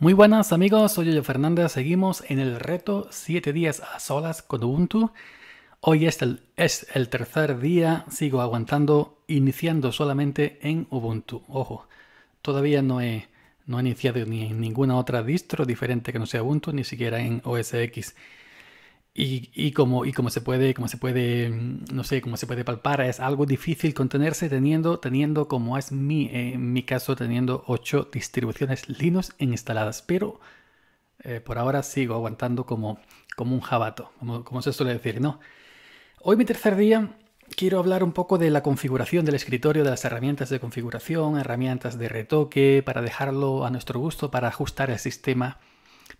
Muy buenas amigos, soy Yoyo Fernández. Seguimos en el reto 7 días a solas con Ubuntu. Hoy es el, es el tercer día, sigo aguantando, iniciando solamente en Ubuntu. Ojo, todavía no he, no he iniciado ni en ninguna otra distro diferente que no sea Ubuntu, ni siquiera en OS X. Y, como, se puede, como se puede, mm, no sé, cómo se puede palpar, es algo difícil contenerse teniendo, teniendo como es mi, eh, en mi caso, teniendo 8 distribuciones Linux instaladas. Pero eh, por ahora sigo aguantando como, como un jabato, como, se suele decir, ¿no? Hoy mi tercer día quiero hablar un poco de la configuración del escritorio, de las herramientas de configuración, herramientas de retoque, para dejarlo a nuestro gusto, para ajustar el sistema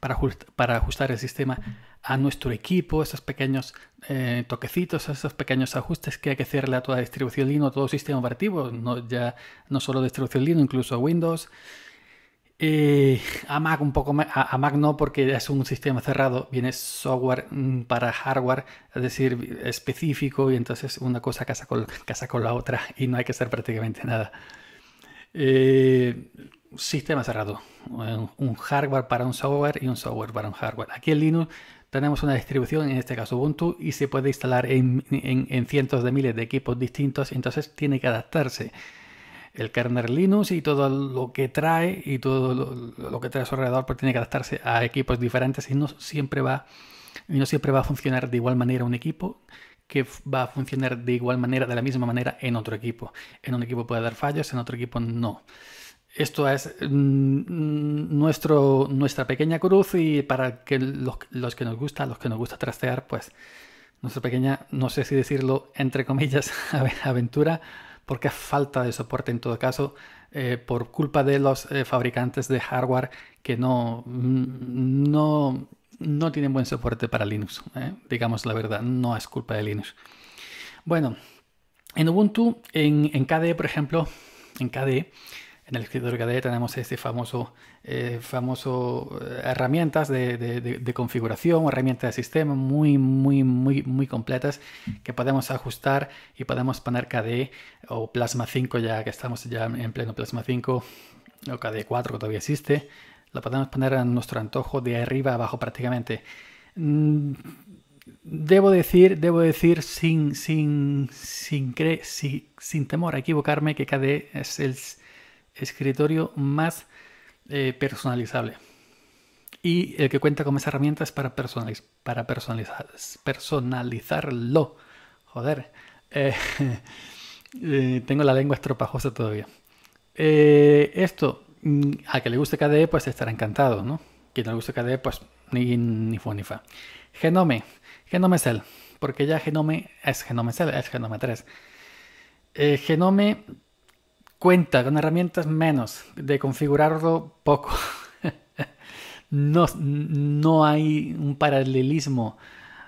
para, ajustar el sistema a nuestro equipo, esos pequeños eh, toquecitos, esos pequeños ajustes que hay que hacerle a toda distribución Linux, a todo sistema operativo, no, ya no solo distribución Linux, incluso Windows. Eh, a Mac un poco no porque es un sistema cerrado, viene software mm, para hardware, es decir, específico y entonces una cosa casa con, casa con la otra y no hay que hacer prácticamente nada. Eh, sistema cerrado. Un hardware para un software y un software para un hardware. Aquí en Linux tenemos una distribución, en este caso Ubuntu, y se puede instalar en, cientos de miles de equipos distintos, entonces tiene que adaptarse el kernel Linux y todo lo que trae y todo lo, que trae a su alrededor pues tiene que adaptarse a equipos diferentes y no siempre va y no siempre va a funcionar de igual manera un equipo que va a funcionar de igual manera, de la misma manera en otro equipo. En un equipo puede dar fallos, en otro equipo no. Esto es mm, mm, nuestro, nuestra pequeña cruz y para que los, que nos gusta, los que nos gusta trastear, pues nuestra pequeña, no sé si decirlo, entre comillas, aventura, porque falta de soporte en todo caso, eh, por culpa de los eh, fabricantes de hardware que no, mm, no no tienen buen soporte para Linux. ¿eh? Digamos la verdad, no es culpa de Linux. Bueno, en Ubuntu, en, KDE, por ejemplo, en KDE, en el escritorio KDE tenemos este famoso, eh, famoso eh, herramientas de, configuración, herramientas de sistema muy, muy, muy, muy completas que podemos ajustar y podemos poner KDE o Plasma 5 ya que estamos ya en pleno Plasma 5 o KDE 4 que todavía existe lo podemos poner a nuestro antojo de arriba abajo prácticamente. Mm, debo decir, debo decir sin, sin, sin, sin, temor a equivocarme que KDE es el escritorio más eh, personalizable y el que cuenta con más herramientas para, para personalizarlo. Joder, eh, eh, tengo la lengua estropajosa todavía. esto Mm, a que le guste KDE, pues estará encantado, ¿no? Quien no le guste KDE, pues ni, ni fu ni fa. Genome, Genome Cell, porque ya Genome es Genome Cell, es Genome 3. Eh, genome cuenta con herramientas menos, de configurarlo poco. no, hay un paralelismo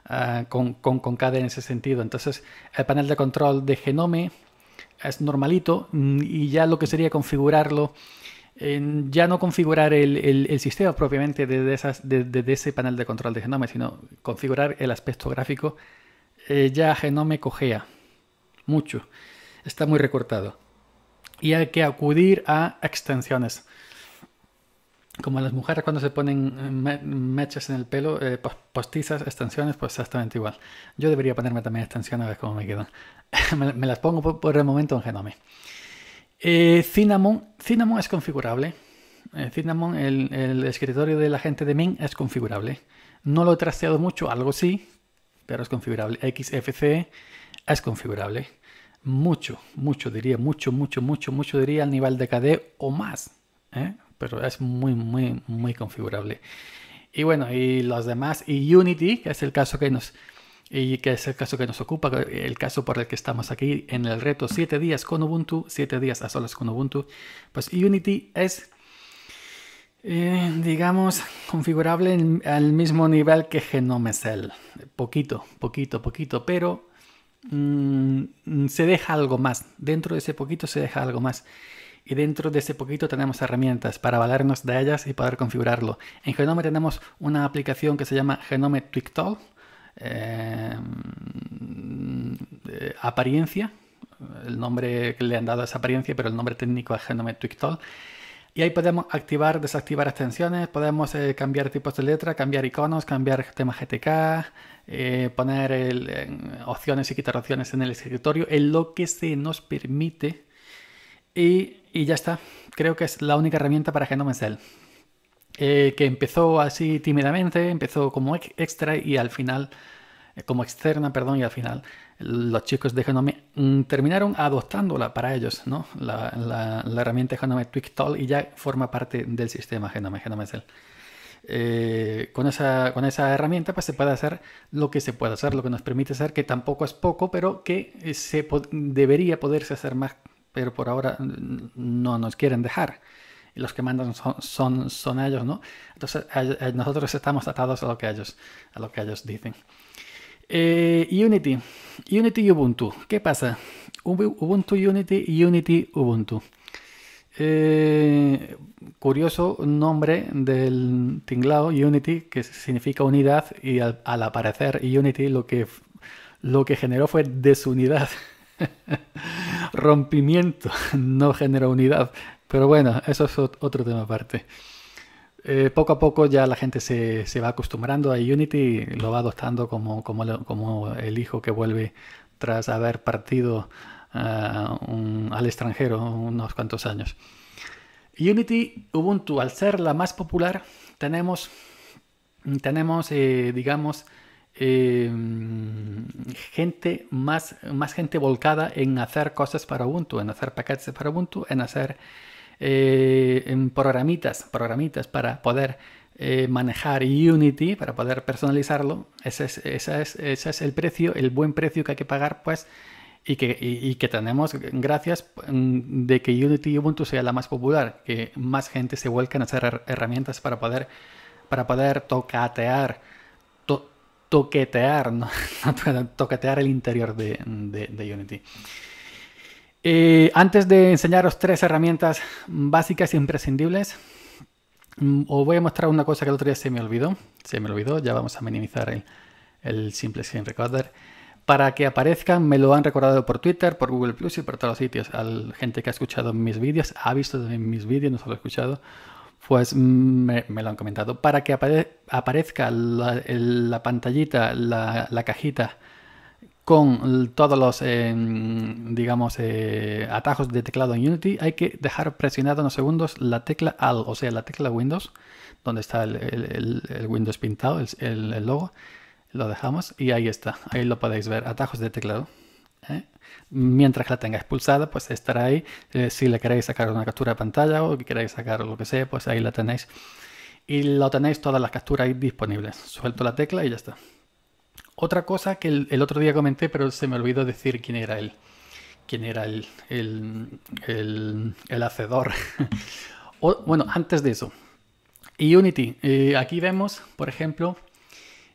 ah, con, con, con KDE en ese sentido. Entonces, el panel de control de Genome es normalito mm, y ya lo que sería configurarlo ya no configurar el, sistema propiamente desde, ese panel de control de Genome, sino configurar el aspecto gráfico, eh, ya Genome cojea mucho, está muy recortado. Y hay que acudir a extensiones. Como las mujeres cuando se ponen eh, mechas en el pelo, eh, postizas, extensiones, pues exactamente igual. Yo debería ponerme también extensiones a ver cómo me quedan. me, las pongo por, por el momento en Genome. Eh, Cinnamon, Cinnamon es configurable. Eh, Cinnamon, el, escritorio de la gente de Ming es configurable. No lo he trasteado mucho, algo sí, pero es configurable. XFCE es configurable. Mucho, mucho diría, mucho, mucho, mucho, mucho diría al nivel de KD o más. ¿eh? Pero es muy, muy, muy configurable. Y bueno, y los demás, y Unity, que es el caso que nos, y que es el caso que nos ocupa, el caso por el que estamos aquí en el reto 7 días con Ubuntu, 7 días a solas con Ubuntu, pues Unity es, eh, digamos, configurable al mismo nivel que Genome Cell. Poquito, poquito, poquito, pero mm, se deja algo más. Dentro de ese poquito se deja algo más. Y dentro de ese poquito tenemos herramientas para valernos de ellas y poder configurarlo. En Genome tenemos una aplicación que se llama Genome TwigTall eh, apariencia, el nombre que le han dado es apariencia, pero el nombre técnico es genome Twictol. Y ahí podemos activar, desactivar extensiones, podemos eh, cambiar tipos de letra, cambiar iconos, cambiar tema GTK, eh, poner opciones y quitar opciones en el escritorio, en lo que se nos permite. Y, y ya está. Creo que es la única herramienta para Genome Cell. Eh, que empezó así tímidamente, empezó como extra y al final, eh, como externa, perdón, y al final los chicos de Genome mm, terminaron adoptándola para ellos, ¿no? La, la, la herramienta Genome Twigtol y ya forma parte del sistema Genome, Genome Cell. Eh, con, esa, herramienta pues se puede hacer lo que se puede hacer, lo que nos permite hacer que tampoco es poco, pero que se debería poderse hacer más, pero por ahora mm, no nos quieren dejar y los que mandan son, son, ellos, ¿no? Entonces nosotros estamos atados a lo que ellos, a lo que ellos dicen. Eh, Unity, Unity Ubuntu. ¿Qué pasa? Ubuntu Unity, Unity Ubuntu. Eh, curioso nombre del tinglao Unity, que significa unidad, y al, aparecer Unity lo que, lo que generó fue desunidad. Rompimiento, no generó unidad, pero bueno, eso es otro tema aparte. Eh, poco a poco ya la gente se, va acostumbrando a Unity y lo va adoptando como, el hijo que vuelve tras haber partido ah, al extranjero unos cuantos años. Unity, Ubuntu, al ser la más popular, tenemos, tenemos eh, digamos, em, gente más, más gente volcada en hacer cosas para Ubuntu, en hacer paquetes para Ubuntu, en hacer eh, en programitas, programitas para poder eh, manejar Unity, para poder personalizarlo. Ese es, el precio, el buen precio que hay que pagar, pues, y que, que tenemos gracias mm, de que Unity y Ubuntu sea la más popular, que más gente se vuelca a hacer herramientas para poder, para poder tocatear, toquetear, ¿no? toquetear el interior de, de Unity. Eh, antes de enseñaros tres herramientas básicas e imprescindibles, mm, os voy a mostrar una cosa que el otro día se me olvidó. Se me olvidó, ya vamos a minimizar el, simple screen recorder. Para que aparezcan, me lo han recordado por Twitter, por Google Plus y por todos los sitios. Al gente que ha escuchado mis vídeos, ha visto mis vídeos, no solo ha escuchado, pues mm, me, lo han comentado. Para que aparezca la, pantallita, la, la cajita con todos los, em, digamos, eh, atajos de teclado en Unity, hay que dejar presionado unos segundos la tecla AL, o sea, la tecla Windows, donde está el, Windows pintado, el, logo. Lo dejamos y ahí está, ahí lo podéis ver, atajos de teclado. ¿eh? Mientras la tengáis pulsada, pues estará ahí. Eh, si le queréis sacar una captura de pantalla o queréis sacar lo que sea, pues ahí la tenéis. Y lo tenéis todas las capturas ahí disponibles. Suelto la tecla y ya está. Otra cosa que el, otro día comenté, pero se me olvidó decir quién era él. Quién era el, hacedor. bueno, antes de eso. Unity. Eh, aquí vemos, por ejemplo,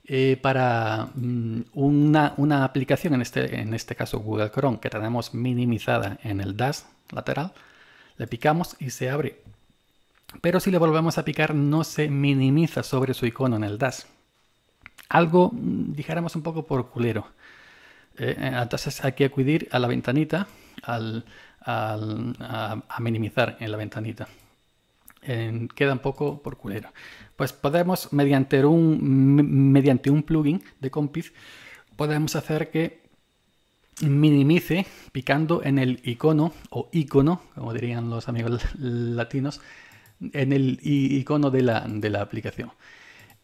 eh, para mm, una, aplicación, en este, en este caso Google Chrome, que tenemos minimizada en el dash lateral, le picamos y se abre. Pero si le volvemos a picar no se minimiza sobre su icono en el dash algo, mm, dijéramos, un poco por culero. Eh, eh, entonces hay que acudir a la ventanita, a, minimizar en la ventanita. queda un poco por culero. Pues podemos, mediante un, mediante un plugin de Compiz, podemos hacer que minimice picando en el icono o icono, como dirían los amigos latinos, en el icono de la aplicación.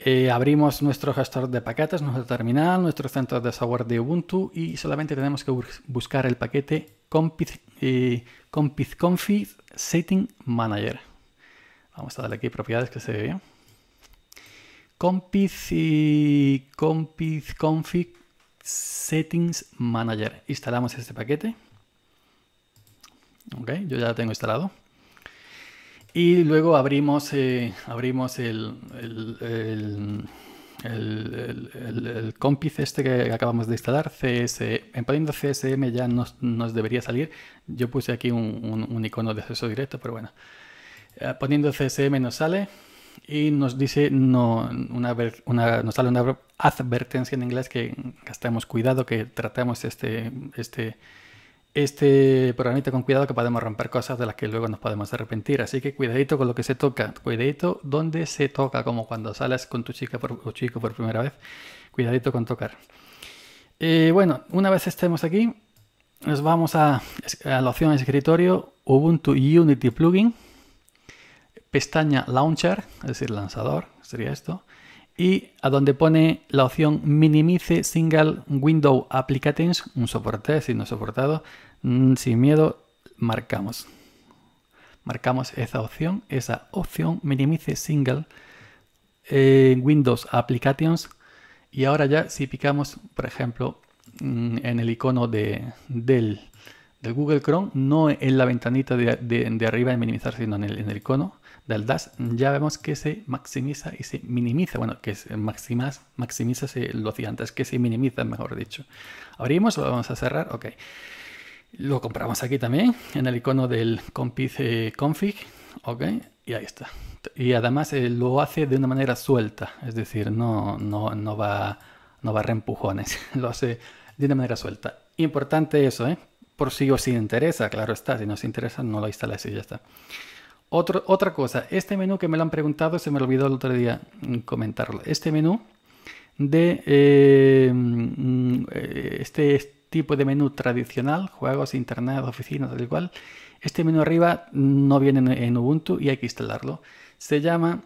Eh, abrimos nuestro gestor de paquetes, nuestro terminal, nuestro centro de software de Ubuntu y solamente tenemos que buscar el paquete compiz, eh, setting manager. Vamos a darle aquí propiedades que se ve bien. Compiz eh, config settings manager. Instalamos este paquete. Okay, yo ya lo tengo instalado. Y luego abrimos, eh, abrimos el, el, este que acabamos de instalar, CS. En poniendo CSM e ya nos, debería salir. Yo puse aquí un, icono de acceso directo, pero bueno. Eh, poniendo CSM e nos sale y nos dice no, una, una, nos sale una advertencia en inglés que, gastemos cuidado, que tratamos este, este, este programita con cuidado que podemos romper cosas de las que luego nos podemos arrepentir. Así que cuidadito con lo que se toca, cuidadito donde se toca, como cuando sales con tu chica por, tu chico por primera vez, cuidadito con tocar. Eh, bueno, una vez estemos aquí, nos vamos a, la opción escritorio Ubuntu Unity Plugin, pestaña Launcher, es decir, lanzador, sería esto y a donde pone la opción minimice single window applications, un soporte, signo soportado, mm, sin miedo, marcamos. Marcamos esa opción, esa opción minimice single eh, windows applications y ahora ya si picamos, por ejemplo, mm, en el icono de, del, Google Chrome, no en la ventanita de, arriba de minimizar, sino en el icono, del das ya vemos que se maximiza y se minimiza. Bueno, que se maximiza, maximiza se lo hacía antes, que se minimiza, mejor dicho. Abrimos, lo vamos a cerrar, ok. Lo compramos aquí también, en el icono del compiz config, ok, y ahí está. Y además eh, lo hace de una manera suelta, es decir, no, no, va va a reempujones, lo hace de una manera suelta. Importante eso, ¿eh? Por si os interesa, claro está, si no os interesa no lo instaláis y ya está otra cosa, este menú que me lo han preguntado, se me olvidó el otro día mm, comentarlo. Este menú de eh, mm, eh, este tipo de menú tradicional, juegos, internet, oficinas, tal cual, este menú arriba no viene en Ubuntu y hay que instalarlo. Se llama,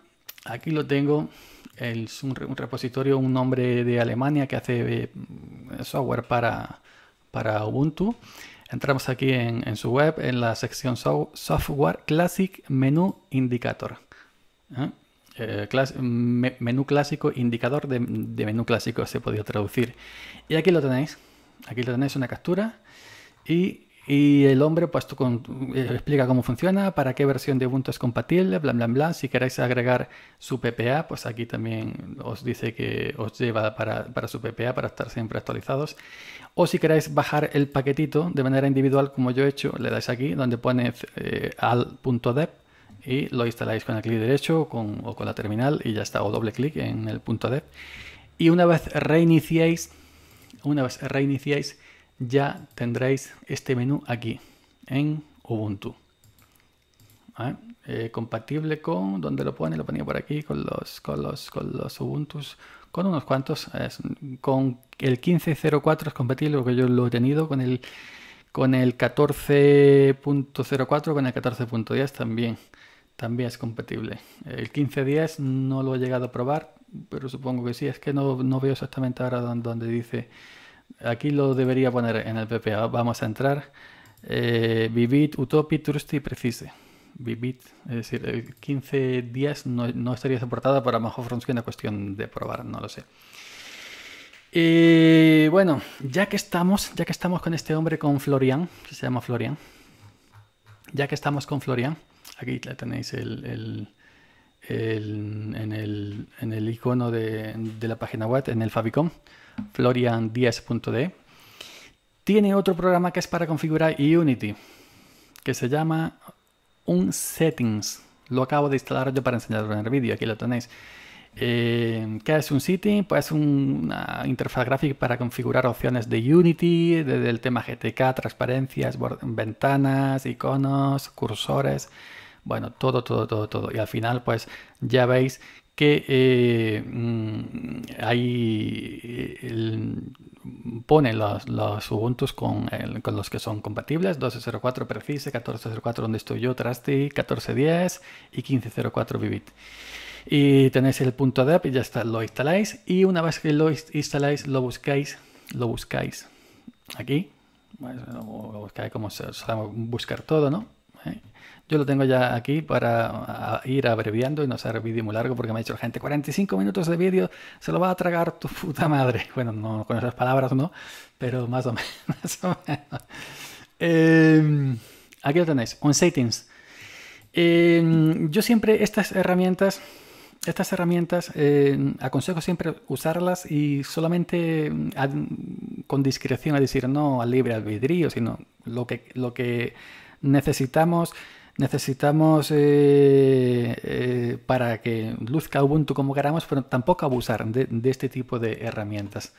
aquí lo tengo, es un, repositorio, un nombre de Alemania que hace eh, software para, para Ubuntu. Entramos aquí en, su web, en la sección Software Classic Menú Indicator. ¿Eh? Eh, menú clásico, indicador de, de, menú clásico se podía traducir. Y aquí lo tenéis. Aquí lo tenéis una captura y y el hombre pues eh, explica cómo funciona, para qué versión de Ubuntu es compatible, bla, bla, bla. Si queréis agregar su PPA, pues aquí también os dice que os lleva para, su PPA, para estar siempre actualizados. O si queréis bajar el paquetito de manera individual, como yo he hecho, le dais aquí, donde pone eh, al.dev y lo instaláis con el clic derecho o con la terminal y ya está, o doble clic en el punto .dev. Y una vez reiniciéis, una vez reiniciéis, ya tendréis este menú aquí en Ubuntu. Eh, compatible con, donde lo pone? Lo ponía por aquí con los, con los, con los Ubuntus, con unos cuantos. con el 15.04 es compatible porque yo lo he tenido, con el, con el 14.04, con el 14.10 también. También es compatible. El 1510 no lo he llegado a probar, pero supongo que sí. Es que no, veo exactamente ahora donde dice Aquí lo debería poner en el PPA. Vamos a entrar. Eh, vivid, utopi, trusty precise. Vivid, es decir, 15 eh, días no, estaría soportada, pero a lo mejor una cuestión de probar, no lo sé. Y bueno, ya que estamos, ya que estamos con este hombre, con Florian, que se llama Florian, ya que estamos con Florian, aquí tenéis el, en, el icono de, de la página web, en el favicon florian10.de, tiene otro programa que es para configurar Unity, que se llama un settings. Lo acabo de instalar yo para enseñarlo en el vídeo, aquí lo tenéis. Eh, ¿Qué es un setting? Pues una interfaz gráfica para configurar opciones de Unity, desde el tema GTK, transparencias, ventanas, iconos, cursores, bueno, todo, todo, todo, todo. Y al final, pues ya veis que eh, mm, ahí eh, pone los, los Ubuntu con, los que son compatibles, 12.04 Precise, 14.04 donde estoy yo, Trusty, 14.10 y 15.04 Vivid. Y tenéis el punto de app y ya está, lo instaláis y una vez que lo instaláis lo buscáis, lo buscáis aquí, lo como se, buscar todo, ¿no? Eh, yo lo tengo ya aquí para ir abreviando y no hacer vídeo muy largo porque me ha dicho la gente 45 minutos de vídeo, se lo va a tragar tu puta madre. Bueno, no con esas palabras no, pero más o menos. Em, aquí lo tenéis, on settings. Em, yo siempre estas herramientas, estas herramientas, eh, aconsejo siempre usarlas y solamente mm, con discreción, a decir, no al libre albedrío, sino lo que, lo que necesitamos necesitamos eh, eh, para que luzca Ubuntu como queramos, pero tampoco abusar de, este tipo de herramientas.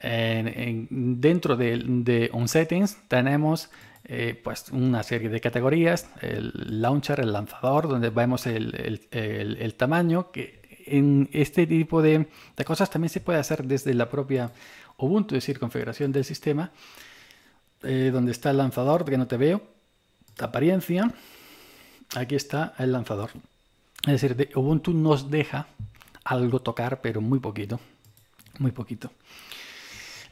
dentro de, Settings tenemos eh, pues una serie de categorías, el launcher, el lanzador, donde vemos el, tamaño, que en este tipo de, cosas también se puede hacer desde la propia Ubuntu, es decir, configuración del sistema, donde está el lanzador, que no te veo, apariencia, aquí está el lanzador. Es decir, Ubuntu nos deja algo tocar, pero muy poquito. Muy poquito.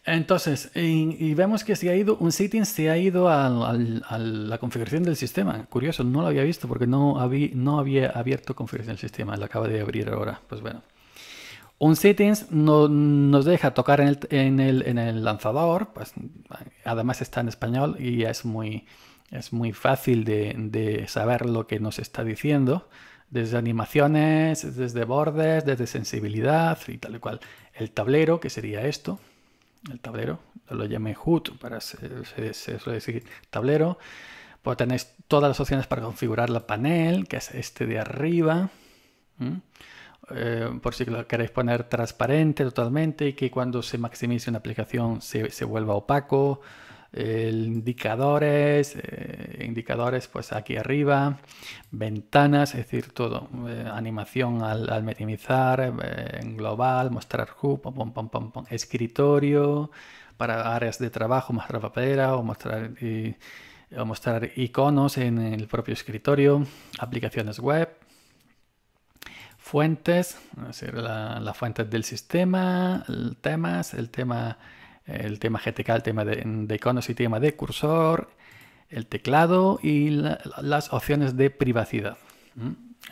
Entonces, y, vemos que se ha ido, un settings se ha ido a la configuración del sistema. Curioso, no lo había visto porque no, no había abierto configuración del sistema, lo acaba de abrir ahora. Pues bueno. Un settings no, nos deja tocar en el, en el, en el lanzador, pues, además está en español y es muy, es muy fácil de, saber lo que nos está diciendo desde animaciones, desde bordes, desde sensibilidad y tal y cual. El tablero, que sería esto, el tablero, lo llamé HUD para se, decir tablero. Pues tenéis todas las opciones para configurar la panel, que es este de arriba. Eh, por si lo queréis poner transparente totalmente y que cuando se maximice una aplicación se, se vuelva opaco indicadores, eh, indicadores pues aquí arriba, ventanas, es decir, todo, eh, animación al, minimizar, eh, en global, mostrar hub, escritorio, para áreas de trabajo, mostrar papelera o mostrar... mostrar iconos en el propio escritorio, aplicaciones web, fuentes, las fuentes la, del sistema, temas, el tema el tema GTK, el tema de, iconos y tema de cursor, el teclado y las opciones de privacidad.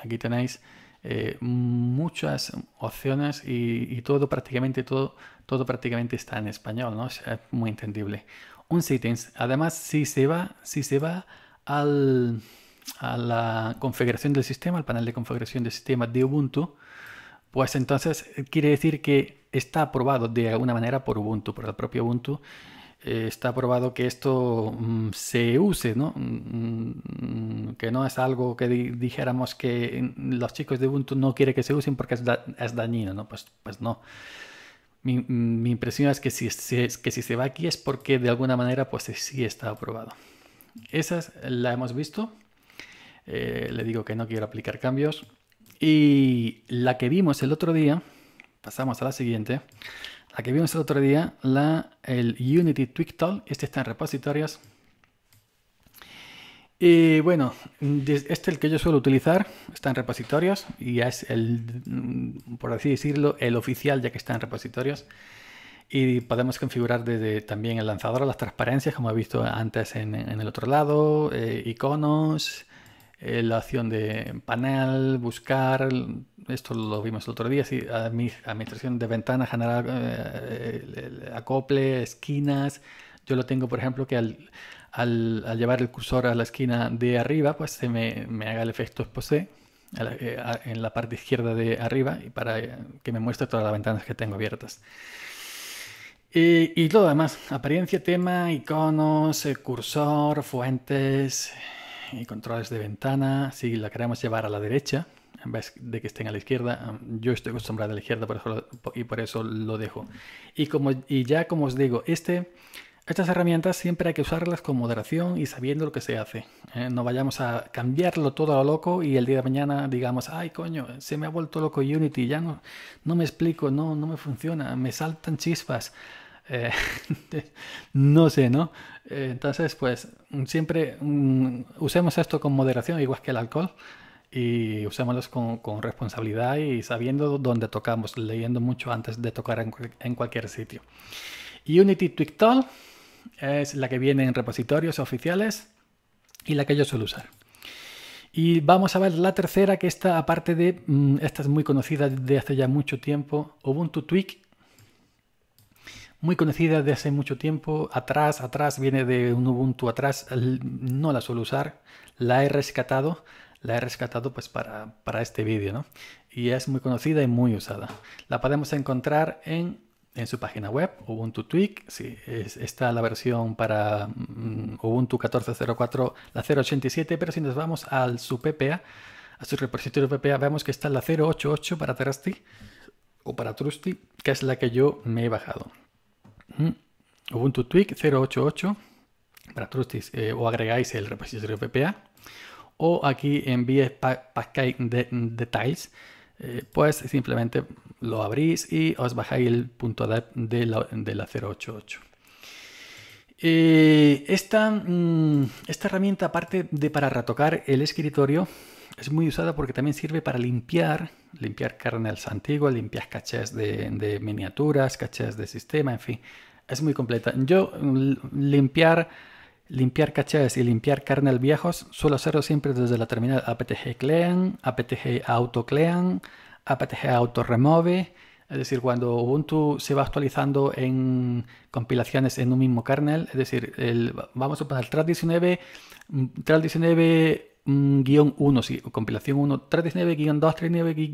Aquí tenéis eh, muchas opciones y, todo prácticamente todo, todo prácticamente está en español, ¿no? es muy entendible. Un settings. Además, si se va, si se va al, a la configuración del sistema, al panel de configuración del sistema de Ubuntu, pues entonces eh, quiere decir que está aprobado de alguna manera por Ubuntu, por el propio Ubuntu. Eh, está aprobado que esto mm, se use, ¿no? Mm, mm, que no es algo que dijéramos que los chicos de Ubuntu no quieren que se usen porque es, dañino, ¿no? Pues, pues no. Mi, impresión es que si, que si se va aquí es porque de alguna manera pues eh, sí está aprobado. Esa la hemos visto. le digo que no quiero aplicar cambios. Y la que vimos el otro día, pasamos a la siguiente, la que vimos el otro día, la, el Unity Twigtal, este está en repositorios. Y bueno, este el que yo suelo utilizar, está en repositorios y es el, mm, por así decirlo, el oficial ya que está en repositorios. Y podemos configurar desde también el lanzador, las transparencias, como he visto antes en, el otro lado, eh, iconos, eh, la opción de panel, buscar, esto lo vimos el otro día, sí, administración de ventanas, general eh, acople, esquinas. Yo lo tengo, por ejemplo, que al, llevar el cursor a la esquina de arriba, pues se me, haga el efecto exposé eh, en la parte izquierda de arriba y para que me muestre todas las ventanas que tengo abiertas. Y, y todo lo demás, apariencia, tema, iconos, cursor, fuentes, eh, controles de ventana, si la queremos llevar a la derecha, en vez de que estén a la izquierda, yo estoy acostumbrado a la izquierda por eso, y por eso lo dejo. Y, como, y ya como os digo, este, estas herramientas siempre hay que usarlas con moderación y sabiendo lo que se hace. Eh, no vayamos a cambiarlo todo a lo loco y el día de mañana digamos, ay coño, se me ha vuelto loco Unity, ya no, no me explico, no, no me funciona, me saltan chispas. Eh, no sé, ¿no? Eh, entonces, pues mm, siempre mm, usemos esto con moderación, igual que el alcohol, y usémoslos con, responsabilidad y sabiendo dónde tocamos, leyendo mucho antes de tocar en, cualquier sitio. Unity Twictol es la que viene en repositorios oficiales y la que yo suelo usar. Y vamos a ver la tercera, que está aparte de, mm, esta es muy conocida desde hace ya mucho tiempo, Ubuntu Tweak muy conocida de hace mucho tiempo. Atrás, atrás, viene de un Ubuntu atrás. No la suelo usar. La he rescatado. La he rescatado pues para, para este vídeo, ¿no? Y es muy conocida y muy usada. La podemos encontrar en, en su página web, Ubuntu Tweak. Sí, está la versión para mm, Ubuntu 14.04, la 0.87. Pero si nos vamos al su PPA, a su repositorio PPA, vemos que está la 0.88 para Trusty o para Trusty, que es la que yo me he bajado. Ubuntu Tweak 088 para Trustis eh, o agregáis el repositorio PPA o aquí envíes Pascal Details, eh, pues simplemente lo abrís y os bajáis el punto de la, de la 088. Eh, esta, mm, esta herramienta, aparte de para retocar el escritorio, es muy usada porque también sirve para limpiar, limpiar kernels antiguos, limpiar cachés de, miniaturas, cachés de sistema, en fin, es muy completa. Yo mm, limpiar, limpiar cachés y limpiar kernel viejos suelo hacerlo siempre desde la terminal apt clean, apt autoclean auto apt Es decir, cuando Ubuntu se va actualizando en compilaciones en un mismo kernel, es decir, vamos a pasar trad 19, tras 19 guión 1, sí, compilación 1, 3.19, guión 2,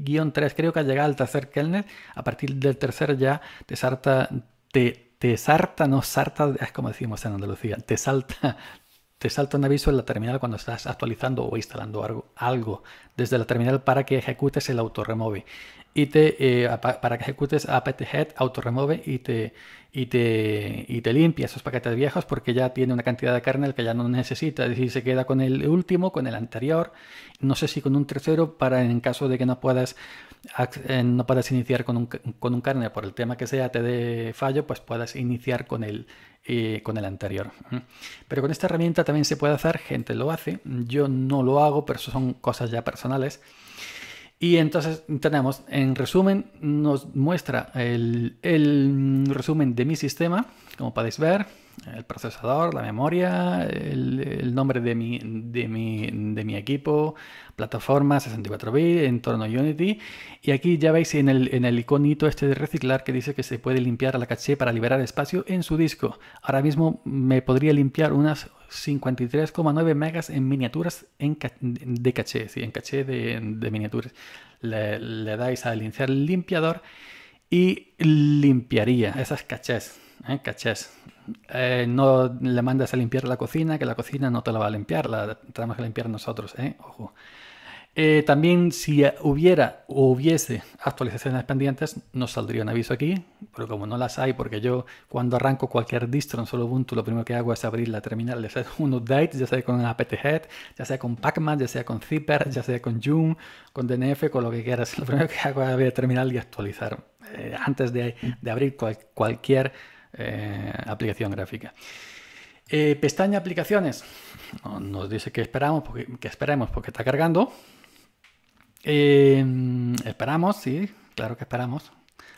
guión 3, creo que ha llegado al tercer kernel, a partir del tercer ya te salta, te, te sarta, no sarta, es como decimos en Andalucía, te salta, te salta un aviso en la terminal cuando estás actualizando o instalando algo, algo desde la terminal para que ejecutes el autorremove y te, eh, para que ejecutes apt-get, autorremove y te, y, te, y te limpia esos paquetes viejos porque ya tiene una cantidad de kernel que ya no necesita. Es decir, se queda con el último, con el anterior, no sé si con un tercero para en caso de que no puedas, eh, no puedas iniciar con un, con kernel por el tema que sea, te dé fallo, pues puedas iniciar con el, eh, con el anterior. Pero con esta herramienta también se puede hacer, gente lo hace, yo no lo hago, pero son cosas ya personales. Y entonces tenemos, en resumen, nos muestra el, resumen de mi sistema como podéis ver, el procesador, la memoria, el, nombre de mi, equipo, plataforma 64 bit, entorno Unity. Y aquí ya veis en el, iconito este de reciclar que dice que se puede limpiar la caché para liberar espacio en su disco. Ahora mismo me podría limpiar unas 53,9 megas en miniaturas en de caché, en caché de, miniaturas. Le, dais a iniciar limpiador y limpiaría esas cachés. ¿Eh? cachés. Eh, no le mandas a limpiar la cocina, que la cocina no te la va a limpiar, la tenemos que limpiar nosotros, ¿eh? ojo. Eh, también si hubiera o hubiese actualizaciones pendientes, nos saldría un aviso aquí, pero como no las hay, porque yo cuando arranco cualquier distro en solo Ubuntu, lo primero que hago es abrir la terminal, hacer un update, ya sea con apt-head, ya sea con pacman, ya sea con zipper, ya sea con Joom, con dnf, con lo que quieras. Lo primero que hago es abrir la terminal y actualizar antes de, abrir cualquier eh, aplicación gráfica. Eh, pestaña aplicaciones. Nos dice que esperamos porque, porque está cargando. Eh, esperamos, sí, claro que esperamos.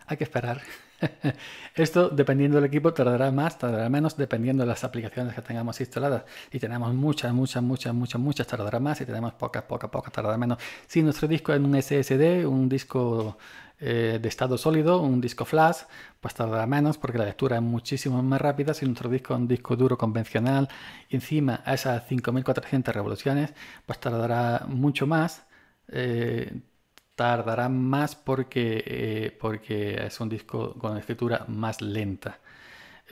Hay que esperar. Esto, dependiendo del equipo, tardará más, tardará menos, dependiendo de las aplicaciones que tengamos instaladas. y tenemos muchas, muchas, muchas, muchas, muchas, tardará más. y tenemos pocas, pocas, pocas, tardará menos. Si nuestro disco es un SSD, un disco eh, de estado sólido, un disco flash, pues tardará menos porque la lectura es muchísimo más rápida. Si nuestro disco es un disco duro convencional, encima a esas 5400 revoluciones, pues tardará mucho más. Eh, tardará más porque, eh, porque es un disco con escritura más lenta.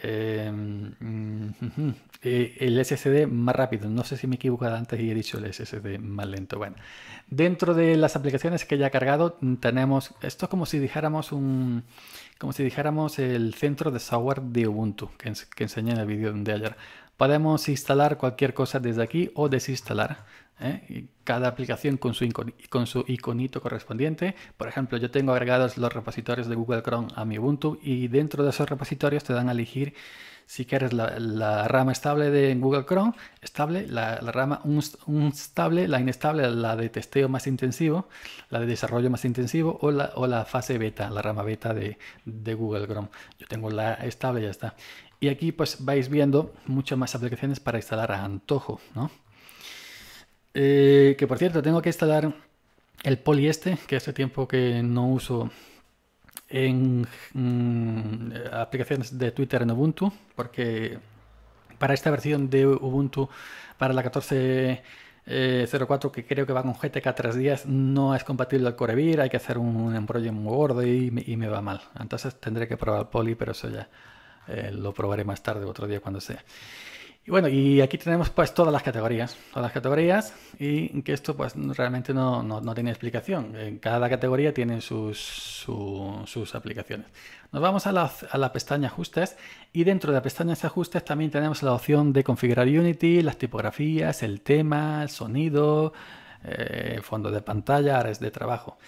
Em, mm, eh, el SSD más rápido. No sé si me he equivocado antes y he dicho el SSD más lento. Bueno, dentro de las aplicaciones que ya he cargado mm, tenemos, esto es como si dijéramos un, como si dijéramos el centro de software de Ubuntu que enseñé en el vídeo de ayer podemos instalar cualquier cosa desde aquí o desinstalar. ¿eh? Cada aplicación con su, con su iconito correspondiente. Por ejemplo, yo tengo agregados los repositorios de Google Chrome a mi Ubuntu y dentro de esos repositorios te dan a elegir si quieres la, rama estable de Google Chrome, estable, la, rama un, estable, la inestable, la de testeo más intensivo, la de desarrollo más intensivo o la, o la fase beta, la rama beta de, de Google Chrome. Yo tengo la estable y ya está. Y aquí pues vais viendo muchas más aplicaciones para instalar a antojo, ¿no? Eh, que por cierto, tengo que instalar el poli este, que hace tiempo que no uso en mm, aplicaciones de Twitter en Ubuntu, porque para esta versión de Ubuntu, para la 14.04 eh, que creo que va con GTK 310 no es compatible al Corevir, hay que hacer un, un muy gordo y, y, me va mal. Entonces tendré que probar el poli, pero eso ya eh, lo probaré más tarde, otro día cuando sea. Y bueno, y aquí tenemos pues todas las categorías, todas las categorías y que esto pues realmente no, tiene explicación. En eh, cada categoría tiene sus, aplicaciones. Nos vamos a la, pestaña ajustes y dentro de la pestaña ajustes también tenemos la opción de configurar Unity, las tipografías, el tema, el sonido, eh, fondo de pantalla, áreas de trabajo.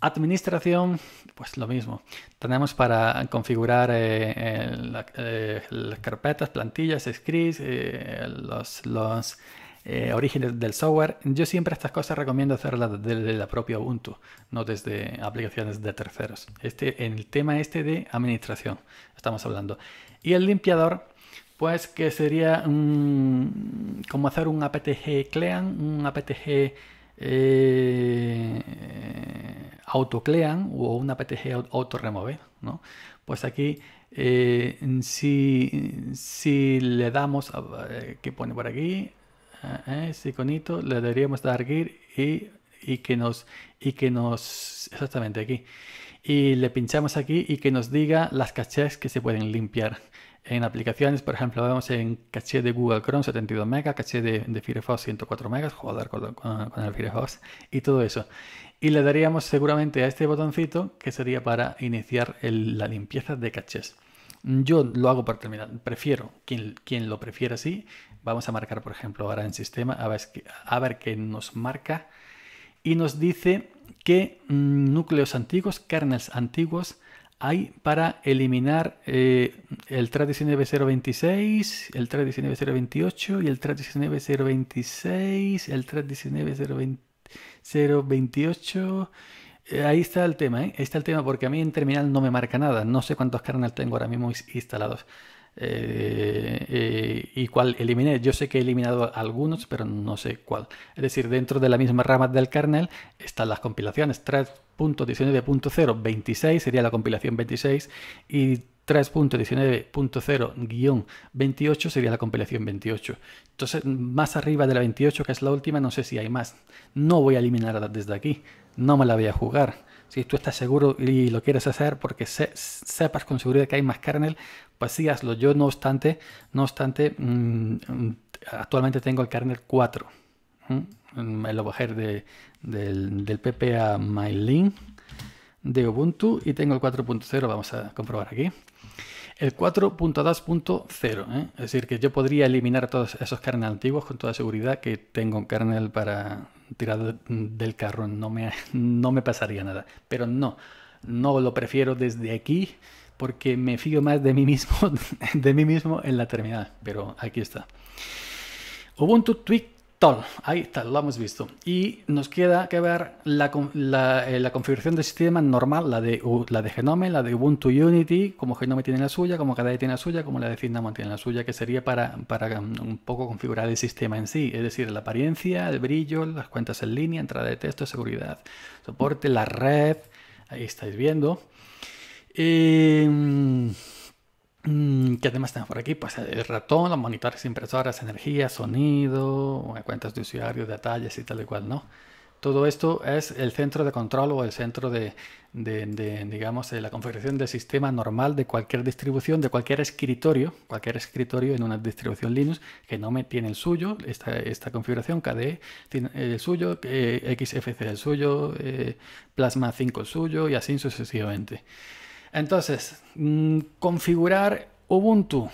Administración, pues lo mismo. Tenemos para configurar eh, eh, las carpetas, plantillas, scripts, eh, los, orígenes del software. Yo siempre estas cosas recomiendo hacerlas desde la propia Ubuntu, no desde aplicaciones de terceros. Este, en el tema este de administración estamos hablando. Y el limpiador, pues que sería como hacer un aptg clean, un aptg autoclean o una PTG autorremover. ¿no? Pues aquí, eh, si, si, le damos, eh, que pone por aquí, eh, eh ese iconito, le deberíamos dar aquí y, que nos, y que nos, exactamente aquí, y le pinchamos aquí y que nos diga las cachés que se pueden limpiar en aplicaciones, por ejemplo, vemos en caché de Google Chrome 72 MB, caché de, Firefox 104 MB, joder con, el Firefox y todo eso. Y le daríamos seguramente a este botoncito que sería para iniciar la limpieza de cachés. Yo lo hago por terminar, prefiero, quien, quien lo prefiera así, vamos a marcar por ejemplo ahora en sistema, a ver, a ver qué nos marca y nos dice que mm, núcleos antiguos, kernels antiguos, hay para eliminar eh, el 319.026, el 319.028 y el 319.026, el 319.028. Eh, ahí está el tema, ¿eh? Ahí está el tema porque a mí en terminal no me marca nada. No sé cuántos kernels tengo ahora mismo instalados. Eh, eh, y cuál eliminé. Yo sé que he eliminado algunos, pero no sé cuál. Es decir, dentro de la misma rama del kernel están las compilaciones. 3, .19.0.26 sería la compilación 26 y 3.19.0-28 sería la compilación 28. Entonces, más arriba de la 28, que es la última, no sé si hay más. No voy a eliminarla desde aquí. No me la voy a jugar. Si tú estás seguro y lo quieres hacer porque sepas con seguridad que hay más kernel, pues sí hazlo. Yo, no obstante, no obstante, mm, mm, actualmente tengo el kernel 4. Mm, el del, del PP a MyLink de Ubuntu y tengo el 4.0, vamos a comprobar aquí. El 4.2.0, ¿eh? es decir, que yo podría eliminar todos esos kernels antiguos con toda seguridad que tengo un kernel para tirar del carro, no me, no me pasaría nada. Pero no, no lo prefiero desde aquí porque me fío más de mí mismo, de mí mismo en la terminal, pero aquí está. Ubuntu Tweak Tol, ahí está, lo hemos visto. Y nos queda que ver la, eh, configuración del sistema normal, la de, la de Genome, la de Ubuntu Unity, como Genome tiene la suya, como KDE tiene la suya, como la de Cinnamon tiene la suya, que sería para, para um, un poco configurar el sistema en sí, es decir, la apariencia, el brillo, las cuentas en línea, entrada de texto, seguridad, soporte, la red, ahí estáis viendo. Eh, Mm, ¿Qué además tenemos por aquí? Pues eh, el ratón, los monitores, impresoras, energía, sonido, eh, cuentas de usuario, detalles y tal y cual, ¿no? Todo esto es el centro de control o el centro de, digamos, la configuración del sistema normal de cualquier distribución, de cualquier escritorio, cualquier escritorio en una distribución Linux que no me tiene el suyo, esta, esta configuración, KDE tiene eh, el suyo, XFC el suyo, Plasma 5 el suyo y así sucesivamente. Entonces, mm, configurar Ubuntu.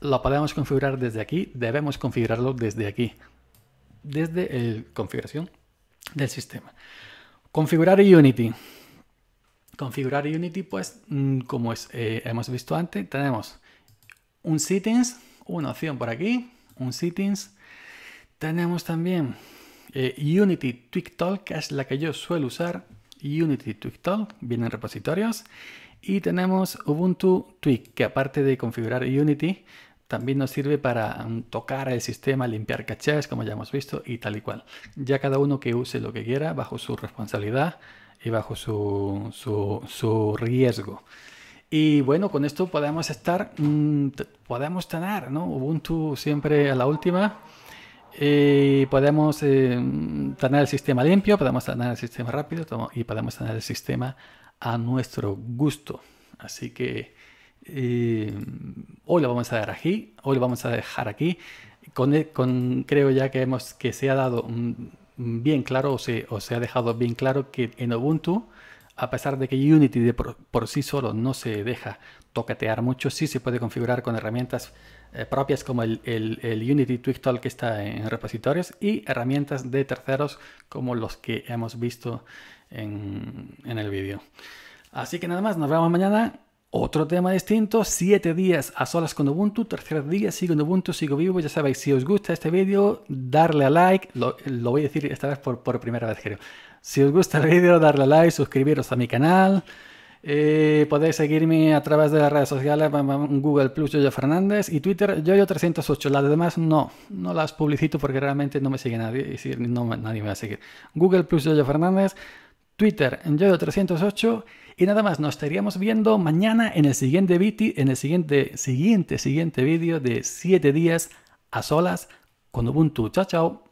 Lo podemos configurar desde aquí, debemos configurarlo desde aquí, desde el configuración del sistema. Configurar Unity. Configurar Unity, pues, mm, como eh, hemos visto antes, tenemos un settings, una opción por aquí, un settings. Tenemos también eh, Unity Unity Tool que es la que yo suelo usar. Unity viene en repositorios. Y tenemos Ubuntu Tweak, que aparte de configurar Unity, también nos sirve para um, tocar el sistema, limpiar cachés, como ya hemos visto, y tal y cual. Ya cada uno que use lo que quiera, bajo su responsabilidad y bajo su, riesgo. Y bueno, con esto podemos estar, mm, podemos tener ¿no? Ubuntu siempre a la última. Y podemos eh, mm, tener el sistema limpio, podemos tener el sistema rápido y podemos tener el sistema a nuestro gusto. Así que eh, hoy lo vamos a dar aquí, hoy lo vamos a dejar aquí. Con, e, con, creo ya que hemos que se ha dado mm, bien claro o se, o se ha dejado bien claro que en Ubuntu a pesar de que Unity de por, sí solo no se deja tocatear mucho, sí se puede configurar con herramientas eh, propias como el, Unity Twistall que está en repositorios y herramientas de terceros como los que hemos visto en, en el vídeo. Así que nada más, nos vemos mañana otro tema distinto, 7 días a solas con Ubuntu, tercer día sigo en Ubuntu, sigo vivo, ya sabéis, si os gusta este vídeo, darle a like, lo, voy a decir esta vez por, primera vez creo. Si os gusta el vídeo, darle a like, suscribiros a mi canal, eh, podéis seguirme a través de las redes sociales, Google Plus, Yoyo Fernández y Twitter, Yoyo308, las demás no, no las publicito porque realmente no me sigue nadie, y no, nadie me va a seguir. Google Plus, Yoyo Fernández. Twitter en Yodo308 y nada más, nos estaríamos viendo mañana en el siguiente viti, en el siguiente, siguiente, siguiente vídeo de 7 días a solas con Ubuntu. Chao, chao.